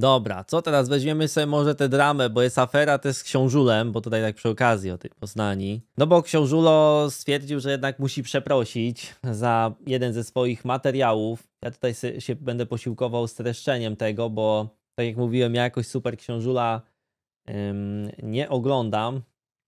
Dobra, co teraz? Weźmiemy sobie może tę dramę, bo jest afera też z książulem, bo tutaj tak przy okazji o tej Poznani. No bo książulo stwierdził, że jednak musi przeprosić za jeden ze swoich materiałów. Ja tutaj się będę posiłkował streszczeniem tego, bo tak jak mówiłem, ja jakoś super książula ym, nie oglądam.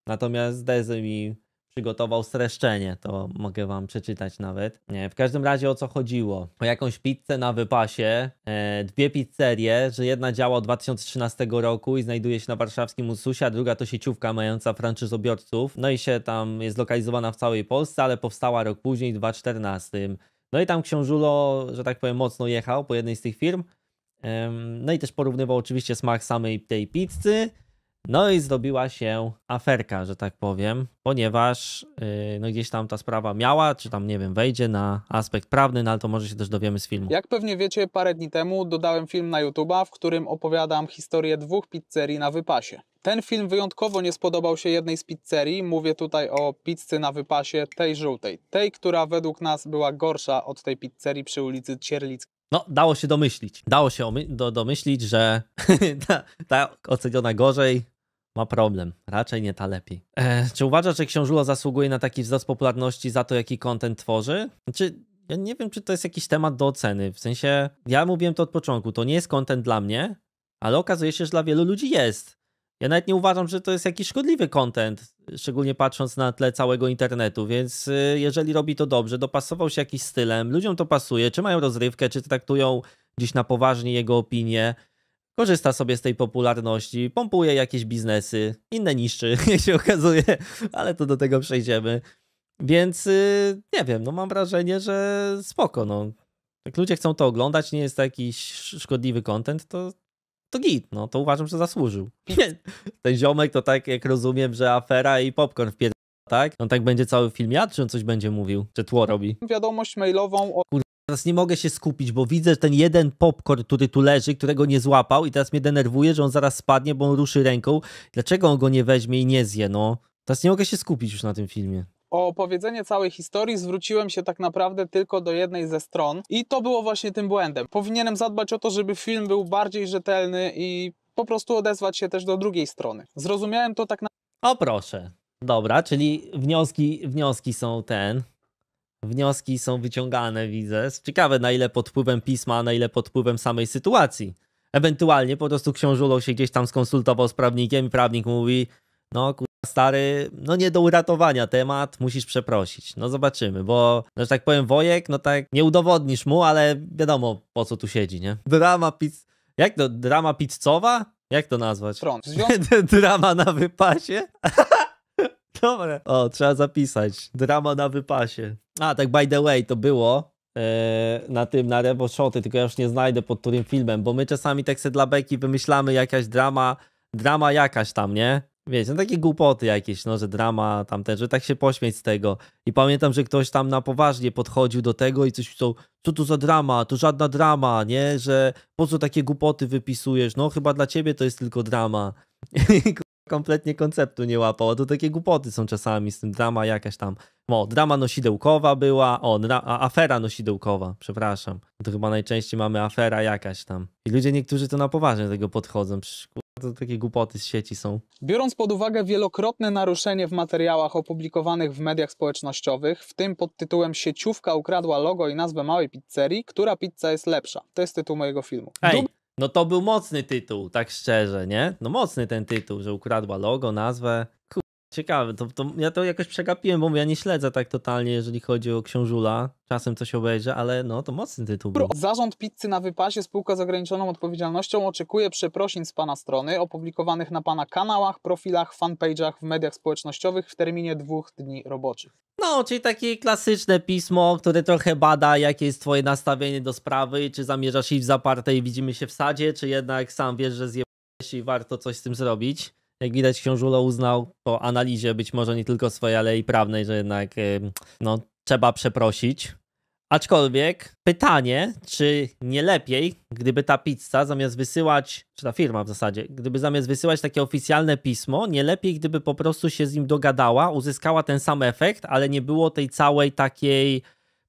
Natomiast Dezy mi przygotował streszczenie, to mogę wam przeczytać nawet. Nie, W każdym razie o co chodziło? O jakąś pizzę na wypasie, e, dwie pizzerie, że jedna działa od 2013 roku i znajduje się na warszawskim Ususie, a druga to sieciówka mająca franczyzobiorców, no i się tam jest lokalizowana w całej Polsce, ale powstała rok później, w 2014. No i tam Książulo, że tak powiem, mocno jechał po jednej z tych firm, no i też porównywał oczywiście smak samej tej pizzy, no i zrobiła się aferka, że tak powiem, ponieważ yy, no gdzieś tam ta sprawa miała, czy tam nie wiem, wejdzie na aspekt prawny, no ale to może się też dowiemy z filmu. Jak pewnie wiecie, parę dni temu dodałem film na YouTube'a, w którym opowiadam historię dwóch pizzerii na wypasie. Ten film wyjątkowo nie spodobał się jednej z pizzerii, mówię tutaj o pizzy na wypasie tej żółtej, tej, która według nas była gorsza od tej pizzerii przy ulicy Cierlickiej. No, dało się domyślić. Dało się do, domyślić, że ta, ta, oceniona gorzej ma problem. Raczej nie ta lepiej. E, czy uważasz, że książulo zasługuje na taki wzrost popularności za to, jaki kontent tworzy? Czy znaczy, ja nie wiem, czy to jest jakiś temat do oceny. W sensie, ja mówiłem to od początku, to nie jest kontent dla mnie, ale okazuje się, że dla wielu ludzi jest. Ja nawet nie uważam, że to jest jakiś szkodliwy kontent, szczególnie patrząc na tle całego internetu, więc y, jeżeli robi to dobrze, dopasował się jakiś stylem, ludziom to pasuje, czy mają rozrywkę, czy traktują gdzieś na poważnie jego opinie, korzysta sobie z tej popularności, pompuje jakieś biznesy, inne niszczy, jak się okazuje, ale to do tego przejdziemy. Więc y, nie wiem, no mam wrażenie, że spoko, no. Jak ludzie chcą to oglądać, nie jest to jakiś szkodliwy content, to, to git, no. To uważam, że zasłużył. Ten ziomek to tak, jak rozumiem, że afera i popcorn w pier... tak? On tak będzie cały film jadł, czy on coś będzie mówił? Czy tło robi? Wiadomość mailową o... Teraz nie mogę się skupić, bo widzę ten jeden popcorn, który tu leży, którego nie złapał i teraz mnie denerwuje, że on zaraz spadnie, bo on ruszy ręką. Dlaczego on go nie weźmie i nie zje, no? Teraz nie mogę się skupić już na tym filmie. O opowiedzenie całej historii zwróciłem się tak naprawdę tylko do jednej ze stron i to było właśnie tym błędem. Powinienem zadbać o to, żeby film był bardziej rzetelny i po prostu odezwać się też do drugiej strony. Zrozumiałem to tak na. O proszę. Dobra, czyli wnioski, wnioski są ten wnioski są wyciągane, widzę. Ciekawe na ile pod wpływem pisma, a na ile pod wpływem samej sytuacji. Ewentualnie po prostu książulą się gdzieś tam skonsultował z prawnikiem i prawnik mówi, no kurwa stary, no nie do uratowania temat, musisz przeprosić. No zobaczymy, bo, że tak powiem, wojek, no tak nie udowodnisz mu, ale wiadomo po co tu siedzi, nie? Drama pizz... Jak to? Drama pizzowa? Jak to nazwać? Front. Drama na wypasie? Dobra. O, trzeba zapisać. Drama na wypasie. A, tak by the way, to było yy, na tym, na reboszoty, tylko ja już nie znajdę pod którym filmem, bo my czasami tak teksty dla beki wymyślamy jakaś drama, drama jakaś tam, nie? Wiecie, no takie głupoty jakieś, no, że drama tamten, że tak się pośmieć z tego. I pamiętam, że ktoś tam na poważnie podchodził do tego i coś pisał, co to za drama, to żadna drama, nie? Że po co takie głupoty wypisujesz? No chyba dla ciebie to jest tylko drama. kompletnie konceptu nie łapał, a to takie głupoty są czasami z tym drama jakaś tam. O, drama nosidełkowa była, o, dra- afera nosidełkowa, przepraszam. To chyba najczęściej mamy afera jakaś tam. I ludzie niektórzy to na poważnie do tego podchodzą, przecież to takie głupoty z sieci są. Biorąc pod uwagę wielokrotne naruszenie w materiałach opublikowanych w mediach społecznościowych, w tym pod tytułem Sieciówka ukradła logo i nazwę małej pizzerii, która pizza jest lepsza? To jest tytuł mojego filmu. Ej, no to był mocny tytuł, tak szczerze, nie? No mocny ten tytuł, że ukradła logo, nazwę. Ciekawe, to, to, ja to jakoś przegapiłem, bo ja nie śledzę tak totalnie, jeżeli chodzi o Książula. Czasem coś obejrzę, ale no to mocny tytuł. Był. Zarząd pizzy na wypasie, spółka z ograniczoną odpowiedzialnością oczekuje przeprosin z Pana strony, opublikowanych na Pana kanałach, profilach, fanpage'ach w mediach społecznościowych w terminie dwóch dni roboczych. No, czyli takie klasyczne pismo, które trochę bada, jakie jest Twoje nastawienie do sprawy, czy zamierzasz iść w zaparte i widzimy się w sadzie, czy jednak sam wiesz, że zjebałeś i warto coś z tym zrobić jak widać książulo uznał po analizie być może nie tylko swojej, ale i prawnej, że jednak no, trzeba przeprosić. Aczkolwiek pytanie, czy nie lepiej, gdyby ta pizza zamiast wysyłać, czy ta firma w zasadzie, gdyby zamiast wysyłać takie oficjalne pismo, nie lepiej, gdyby po prostu się z nim dogadała, uzyskała ten sam efekt, ale nie było tej całej takiej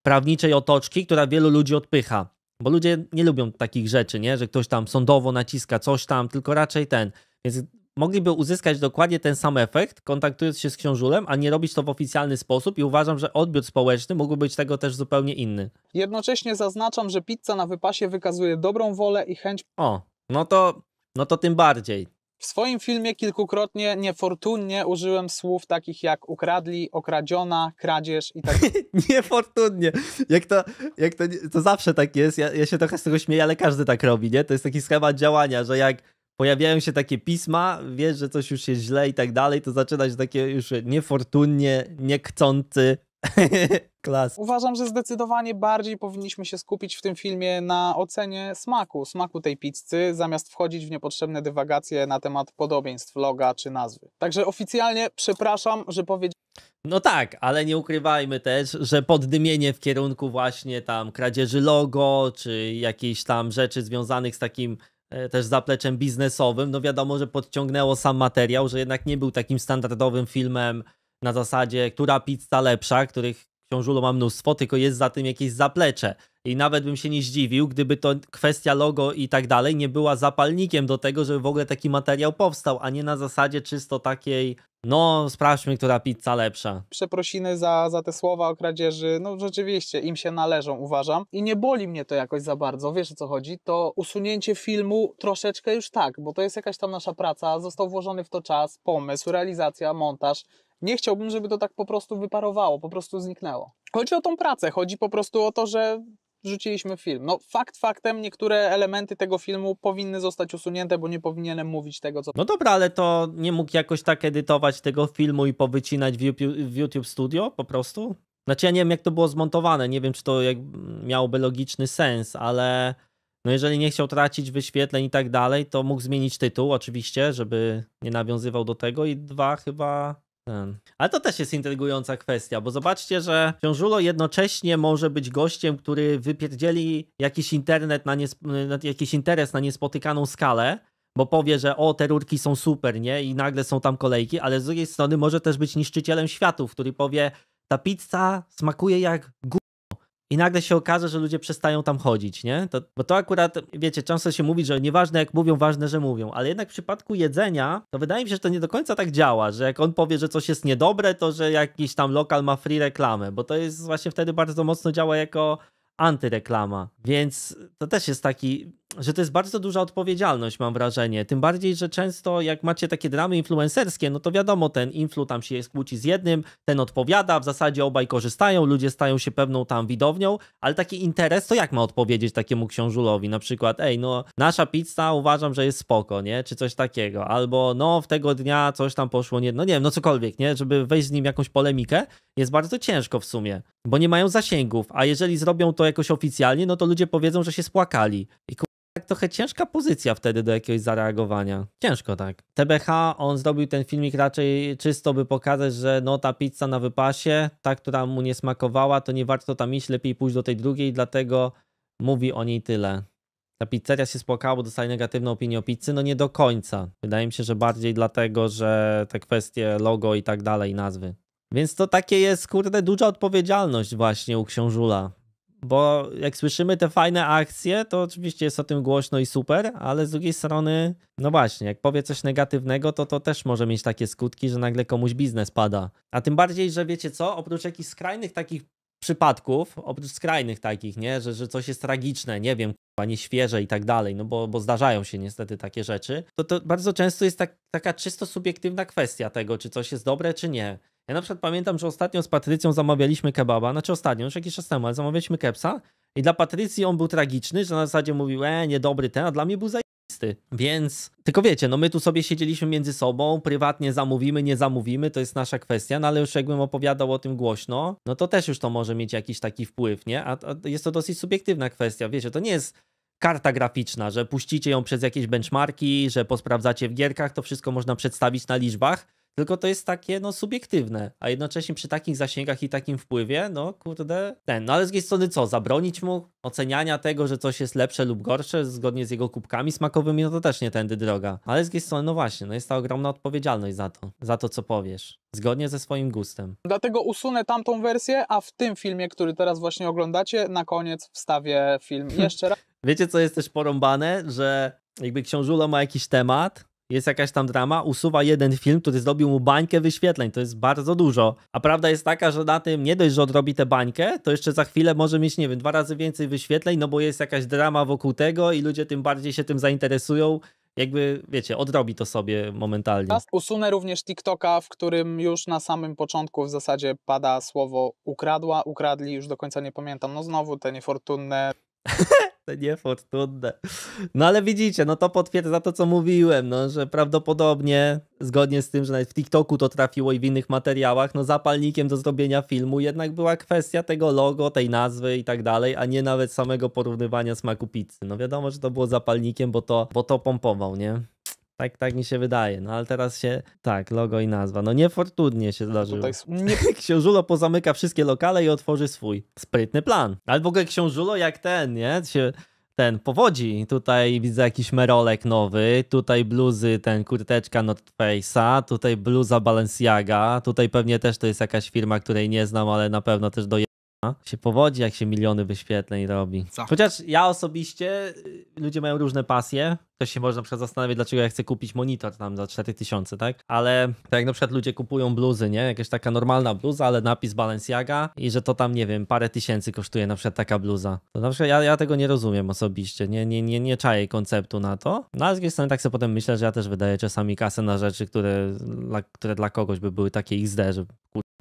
prawniczej otoczki, która wielu ludzi odpycha. Bo ludzie nie lubią takich rzeczy, nie? że ktoś tam sądowo naciska coś tam, tylko raczej ten. Więc mogliby uzyskać dokładnie ten sam efekt, kontaktując się z książulem, a nie robić to w oficjalny sposób i uważam, że odbiór społeczny mógłby być tego też zupełnie inny. Jednocześnie zaznaczam, że pizza na wypasie wykazuje dobrą wolę i chęć... O, no to, no to tym bardziej. W swoim filmie kilkukrotnie niefortunnie użyłem słów takich jak ukradli, okradziona, kradzież i tak Niefortunnie. Jak to, jak to, to zawsze tak jest. Ja, ja się trochę z tego śmieję, ale każdy tak robi, nie? To jest taki schemat działania, że jak pojawiają się takie pisma, wiesz, że coś już jest źle i tak dalej, to zaczyna się takie już niefortunnie, niekcący klas. Uważam, że zdecydowanie bardziej powinniśmy się skupić w tym filmie na ocenie smaku, smaku tej pizzy, zamiast wchodzić w niepotrzebne dywagacje na temat podobieństw loga czy nazwy. Także oficjalnie przepraszam, że powiedziałem. No tak, ale nie ukrywajmy też, że poddymienie w kierunku właśnie tam kradzieży logo, czy jakichś tam rzeczy związanych z takim E, też zapleczem biznesowym, no wiadomo, że podciągnęło sam materiał, że jednak nie był takim standardowym filmem na zasadzie, która pizza lepsza, których żulą ma mnóstwo, tylko jest za tym jakieś zaplecze. I nawet bym się nie zdziwił, gdyby to kwestia logo i tak dalej nie była zapalnikiem do tego, żeby w ogóle taki materiał powstał, a nie na zasadzie czysto takiej, no sprawdźmy, która pizza lepsza. Przeprosiny za, za te słowa o kradzieży, no rzeczywiście im się należą, uważam. I nie boli mnie to jakoś za bardzo, wiesz o co chodzi? To usunięcie filmu troszeczkę już tak, bo to jest jakaś tam nasza praca, został włożony w to czas, pomysł, realizacja, montaż, nie chciałbym, żeby to tak po prostu wyparowało, po prostu zniknęło. Chodzi o tą pracę, chodzi po prostu o to, że rzuciliśmy film. No fakt faktem, niektóre elementy tego filmu powinny zostać usunięte, bo nie powinienem mówić tego, co... No dobra, ale to nie mógł jakoś tak edytować tego filmu i powycinać w YouTube Studio po prostu? Znaczy ja nie wiem, jak to było zmontowane, nie wiem, czy to jak miałoby logiczny sens, ale no jeżeli nie chciał tracić wyświetleń i tak dalej, to mógł zmienić tytuł oczywiście, żeby nie nawiązywał do tego i dwa chyba ale to też jest intrygująca kwestia, bo zobaczcie, że Książulo jednocześnie może być gościem, który wypierdzieli jakiś internet na, niesp- jakiś interes na niespotykaną skalę, bo powie, że o, te rurki są super, nie? I nagle są tam kolejki, ale z drugiej strony może też być niszczycielem światów, który powie, ta pizza smakuje jak i nagle się okaże, że ludzie przestają tam chodzić, nie? To, bo to akurat, wiecie, często się mówi, że nieważne jak mówią, ważne, że mówią, ale jednak w przypadku jedzenia, to wydaje mi się, że to nie do końca tak działa, że jak on powie, że coś jest niedobre, to że jakiś tam lokal ma free reklamę, bo to jest właśnie wtedy bardzo mocno działa jako antyreklama, więc to też jest taki że to jest bardzo duża odpowiedzialność, mam wrażenie. Tym bardziej, że często jak macie takie dramy influencerskie, no to wiadomo, ten influ tam się kłóci z jednym, ten odpowiada, w zasadzie obaj korzystają, ludzie stają się pewną tam widownią, ale taki interes, to jak ma odpowiedzieć takiemu książulowi? Na przykład, ej, no nasza pizza uważam, że jest spoko, nie? Czy coś takiego, albo no w tego dnia coś tam poszło, nie, no nie wiem, no cokolwiek, nie? Żeby wejść z nim jakąś polemikę, jest bardzo ciężko w sumie, bo nie mają zasięgów, a jeżeli zrobią to jakoś oficjalnie, no to ludzie powiedzą, że się spłakali. I tak trochę ciężka pozycja wtedy do jakiegoś zareagowania. Ciężko tak. TBH, on zrobił ten filmik raczej czysto, by pokazać, że no ta pizza na wypasie, ta, która mu nie smakowała, to nie warto tam iść, lepiej pójść do tej drugiej, dlatego mówi o niej tyle. Ta pizzeria się spłakała, bo dostaje negatywną opinię o pizzy, no nie do końca. Wydaje mi się, że bardziej dlatego, że te kwestie logo i tak dalej, nazwy. Więc to takie jest, kurde, duża odpowiedzialność właśnie u książula. Bo jak słyszymy te fajne akcje, to oczywiście jest o tym głośno i super, ale z drugiej strony, no właśnie, jak powie coś negatywnego, to to też może mieć takie skutki, że nagle komuś biznes pada. A tym bardziej, że wiecie co, oprócz jakichś skrajnych takich przypadków, oprócz skrajnych takich, nie, że, że coś jest tragiczne, nie wiem, panie świeże i tak dalej, no bo, bo zdarzają się niestety takie rzeczy, to, to bardzo często jest tak, taka czysto subiektywna kwestia tego, czy coś jest dobre, czy nie. Ja na przykład pamiętam, że ostatnio z Patrycją zamawialiśmy kebaba, znaczy ostatnio, już jakiś czas temu, ale zamawialiśmy kepsa i dla Patrycji on był tragiczny, że na zasadzie mówił, e, niedobry ten, a dla mnie był zajisty. Więc, tylko wiecie, no my tu sobie siedzieliśmy między sobą, prywatnie zamówimy, nie zamówimy, to jest nasza kwestia, no ale już jakbym opowiadał o tym głośno, no to też już to może mieć jakiś taki wpływ, nie? A, a jest to dosyć subiektywna kwestia, wiecie, to nie jest karta graficzna, że puścicie ją przez jakieś benchmarki, że posprawdzacie w gierkach, to wszystko można przedstawić na liczbach, tylko to jest takie, no, subiektywne, a jednocześnie przy takich zasięgach i takim wpływie, no, kurde, ten. No, ale z drugiej strony co, zabronić mu oceniania tego, że coś jest lepsze lub gorsze zgodnie z jego kubkami smakowymi, no to też nie tędy droga. Ale z drugiej strony, no właśnie, no jest ta ogromna odpowiedzialność za to, za to, co powiesz. Zgodnie ze swoim gustem. Dlatego usunę tamtą wersję, a w tym filmie, który teraz właśnie oglądacie, na koniec wstawię film jeszcze raz. Wiecie, co jest też porąbane? Że jakby książulo ma jakiś temat, jest jakaś tam drama, usuwa jeden film, który zrobił mu bańkę wyświetleń. To jest bardzo dużo. A prawda jest taka, że na tym nie dość, że odrobi tę bańkę, to jeszcze za chwilę może mieć, nie wiem, dwa razy więcej wyświetleń, no bo jest jakaś drama wokół tego i ludzie tym bardziej się tym zainteresują. Jakby, wiecie, odrobi to sobie momentalnie. Usunę również TikToka, w którym już na samym początku w zasadzie pada słowo ukradła, ukradli, już do końca nie pamiętam. No znowu te niefortunne te niefortunne. No ale widzicie, no to potwierdza to, co mówiłem, no, że prawdopodobnie, zgodnie z tym, że nawet w TikToku to trafiło i w innych materiałach, no zapalnikiem do zrobienia filmu jednak była kwestia tego logo, tej nazwy i tak dalej, a nie nawet samego porównywania smaku pizzy. No wiadomo, że to było zapalnikiem, bo to, bo to pompował, nie? Tak, tak mi się wydaje. No ale teraz się, tak, logo i nazwa. No niefortunnie się no, zdarzyło. Tutaj... Nie, książulo pozamyka wszystkie lokale i otworzy swój. Sprytny plan. Ale w ogóle książulo jak ten, nie? Się ten powodzi. Tutaj widzę jakiś merolek nowy, tutaj bluzy, ten kurteczka North Face'a, tutaj bluza Balenciaga, tutaj pewnie też to jest jakaś firma, której nie znam, ale na pewno też do się powodzi, jak się miliony wyświetleń robi. Co? Chociaż ja osobiście, y, ludzie mają różne pasje. Ktoś się może na przykład zastanawiać, dlaczego ja chcę kupić monitor tam za 4000, tak? Ale tak jak na przykład ludzie kupują bluzy, nie? Jakaś taka normalna bluza, ale napis Balenciaga i że to tam, nie wiem, parę tysięcy kosztuje na przykład taka bluza. To na przykład ja, ja tego nie rozumiem osobiście, nie, nie, nie, nie czaję konceptu na to. No ale z drugiej strony tak sobie potem myślę, że ja też wydaję czasami kasę na rzeczy, które, dla, które dla kogoś by były takie XD, że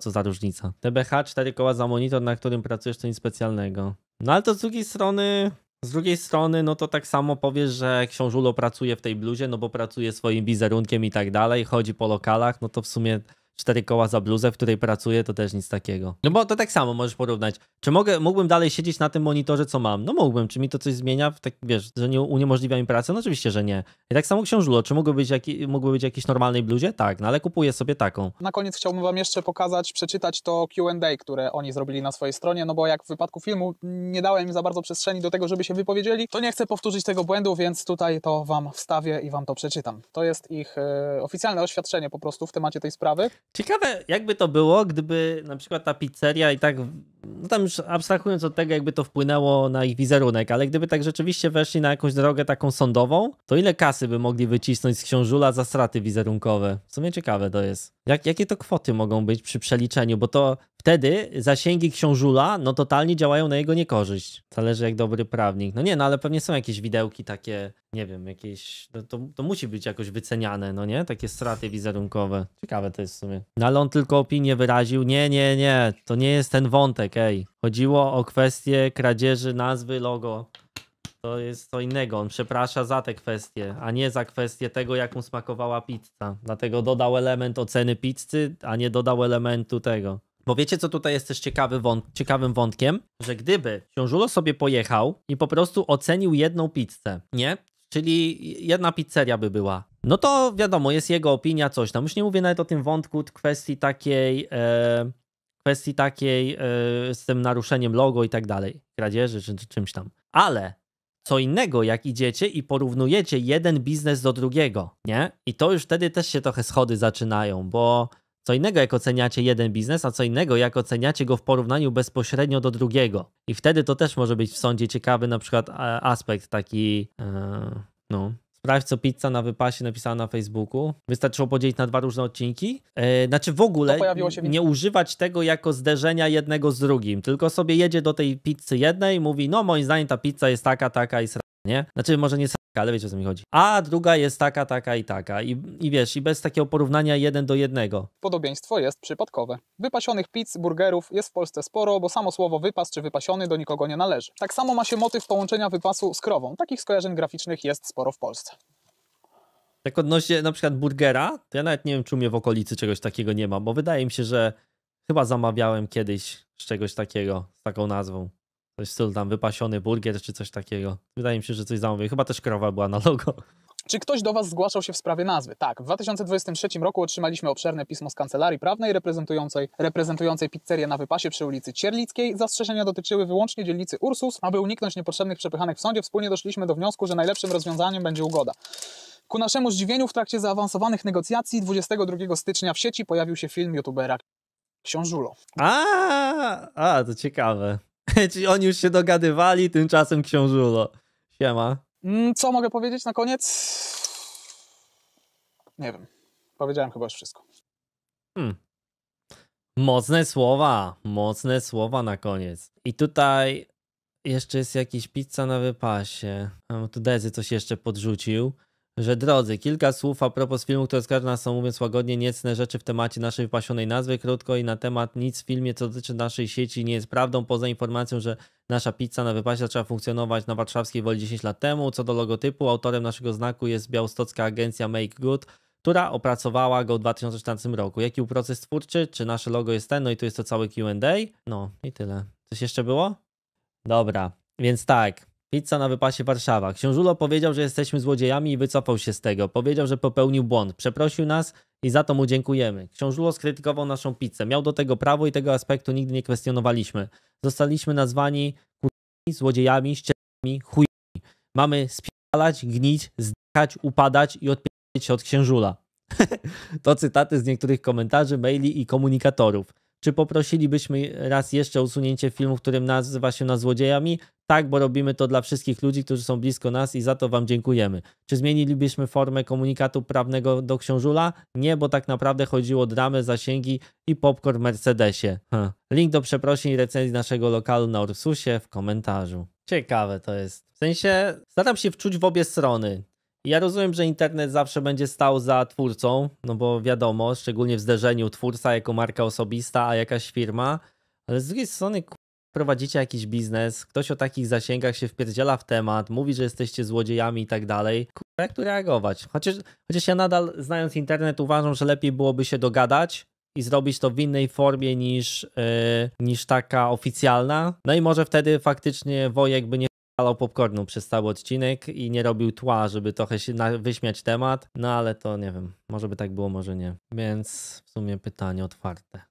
co za różnica. TBH, cztery koła za monitor, na którym pracujesz, to nic specjalnego. No ale to z drugiej strony, z drugiej strony, no to tak samo powiesz, że książulo pracuje w tej bluzie, no bo pracuje swoim wizerunkiem i tak dalej, chodzi po lokalach, no to w sumie cztery koła za bluzę, w której pracuję, to też nic takiego. No bo to tak samo możesz porównać. Czy mogę, mógłbym dalej siedzieć na tym monitorze, co mam? No mógłbym. Czy mi to coś zmienia? Tak, wiesz, że nie uniemożliwia mi pracy? No oczywiście, że nie. I tak samo książulo. Czy mógłby być, jaki, mógłby być jakiś normalnej bluzie? Tak, no ale kupuję sobie taką. Na koniec chciałbym wam jeszcze pokazać, przeczytać to Q&A, które oni zrobili na swojej stronie, no bo jak w wypadku filmu nie dałem im za bardzo przestrzeni do tego, żeby się wypowiedzieli, to nie chcę powtórzyć tego błędu, więc tutaj to wam wstawię i wam to przeczytam. To jest ich e, oficjalne oświadczenie po prostu w temacie tej sprawy. Ciekawe, jakby to było, gdyby na przykład ta pizzeria i tak no tam już abstrahując od tego, jakby to wpłynęło na ich wizerunek, ale gdyby tak rzeczywiście weszli na jakąś drogę taką sądową, to ile kasy by mogli wycisnąć z książula za straty wizerunkowe? W sumie ciekawe to jest. Jak, jakie to kwoty mogą być przy przeliczeniu? Bo to wtedy zasięgi książula no totalnie działają na jego niekorzyść. Zależy jak dobry prawnik. No nie, no ale pewnie są jakieś widełki takie, nie wiem, jakieś, no to, to musi być jakoś wyceniane, no nie? Takie straty wizerunkowe. Ciekawe to jest w sumie. No ale on tylko opinię wyraził, nie, nie, nie, to nie jest ten wątek okej. Tak, chodziło o kwestię kradzieży nazwy, logo. To jest co innego. On przeprasza za te kwestie, a nie za kwestię tego, jak mu smakowała pizza. Dlatego dodał element oceny pizzy, a nie dodał elementu tego. Bo wiecie, co tutaj jest też ciekawy wąt ciekawym wątkiem? Że gdyby Książulo sobie pojechał i po prostu ocenił jedną pizzę, nie? Czyli jedna pizzeria by była. No to wiadomo, jest jego opinia, coś tam. Już nie mówię nawet o tym wątku kwestii takiej... E, kwestii takiej e, z tym naruszeniem logo i tak dalej, kradzieży czy, czy czymś tam. Ale co innego, jak idziecie i porównujecie jeden biznes do drugiego, nie? I to już wtedy też się trochę schody zaczynają, bo co innego, jak oceniacie jeden biznes, a co innego, jak oceniacie go w porównaniu bezpośrednio do drugiego. I wtedy to też może być w sądzie ciekawy na przykład aspekt taki, yy, no, Sprawdź, co pizza na wypasie napisała na Facebooku. Wystarczyło podzielić na dwa różne odcinki. Yy, znaczy w ogóle w... nie używać tego jako zderzenia jednego z drugim, tylko sobie jedzie do tej pizzy jednej i mówi, no moim zdaniem ta pizza jest taka, taka i sra nie? Znaczy może nie sarka, ale wiecie o co mi chodzi. A druga jest taka, taka i taka. I, I wiesz, i bez takiego porównania jeden do jednego. Podobieństwo jest przypadkowe. Wypasionych pizz, burgerów jest w Polsce sporo, bo samo słowo wypas czy wypasiony do nikogo nie należy. Tak samo ma się motyw połączenia wypasu z krową. Takich skojarzeń graficznych jest sporo w Polsce. Jak odnośnie na przykład burgera, to ja nawet nie wiem, czy u mnie w okolicy czegoś takiego nie ma, bo wydaje mi się, że chyba zamawiałem kiedyś z czegoś takiego, z taką nazwą. Coś w stylu tam wypasiony burgier czy coś takiego. Wydaje mi się, że coś zamówię. Chyba też krowa była na logo. Czy ktoś do Was zgłaszał się w sprawie nazwy? Tak, w 2023 roku otrzymaliśmy obszerne pismo z kancelarii prawnej reprezentującej, reprezentującej pizzerię na wypasie przy ulicy Cierlickiej. Zastrzeżenia dotyczyły wyłącznie dzielnicy Ursus. Aby uniknąć niepotrzebnych przepychanek w sądzie, wspólnie doszliśmy do wniosku, że najlepszym rozwiązaniem będzie ugoda. Ku naszemu zdziwieniu w trakcie zaawansowanych negocjacji 22 stycznia w sieci pojawił się film youtubera Książulo. A, a to ciekawe. Ci oni już się dogadywali, tymczasem książulo. Siema. Mm, co mogę powiedzieć na koniec? Nie wiem. Powiedziałem chyba już wszystko. Hmm. Mocne słowa, mocne słowa na koniec. I tutaj jeszcze jest jakiś pizza na wypasie. Tu Dezy coś jeszcze podrzucił że drodzy, kilka słów a propos filmu, które skarżą nas są mówiąc łagodnie niecne rzeczy w temacie naszej wypasionej nazwy, krótko i na temat nic w filmie, co dotyczy naszej sieci nie jest prawdą, poza informacją, że nasza pizza na wypasie zaczęła funkcjonować na warszawskiej woli 10 lat temu. Co do logotypu, autorem naszego znaku jest białostocka agencja Make Good, która opracowała go w 2014 roku. Jaki był proces twórczy? Czy nasze logo jest ten? No i tu jest to całe Q&A. No i tyle. Coś jeszcze było? Dobra, więc tak. Pizza na wypasie Warszawa. Książulo powiedział, że jesteśmy złodziejami i wycofał się z tego. Powiedział, że popełnił błąd. Przeprosił nas i za to mu dziękujemy. Książulo skrytykował naszą pizzę. Miał do tego prawo i tego aspektu nigdy nie kwestionowaliśmy. Zostaliśmy nazwani kurwami, złodziejami, ścierami, chujami. Mamy spialać, gnić, zdykać, upadać i odpierać się od księżula. to cytaty z niektórych komentarzy, maili i komunikatorów. Czy poprosilibyśmy raz jeszcze o usunięcie filmu, którym nazywa się nas złodziejami? Tak, bo robimy to dla wszystkich ludzi, którzy są blisko nas i za to Wam dziękujemy. Czy zmienilibyśmy formę komunikatu prawnego do książula? Nie, bo tak naprawdę chodziło o dramę, zasięgi i popcorn w Mercedesie. Hm. Link do przeprosin i recenzji naszego lokalu na Ursusie w komentarzu. Ciekawe to jest. W sensie staram się wczuć w obie strony. Ja rozumiem, że internet zawsze będzie stał za twórcą, no bo wiadomo, szczególnie w zderzeniu twórca jako marka osobista, a jakaś firma, ale z drugiej strony prowadzicie jakiś biznes, ktoś o takich zasięgach się wpierdziela w temat, mówi, że jesteście złodziejami i tak dalej. jak tu reagować? Chociaż, chociaż ja nadal, znając internet, uważam, że lepiej byłoby się dogadać, i zrobić to w innej formie niż, yy, niż taka oficjalna. No i może wtedy faktycznie Wojek by nie palał popcornu przez cały odcinek i nie robił tła, żeby trochę się wyśmiać temat, no ale to nie wiem, może by tak było, może nie. Więc w sumie pytanie otwarte.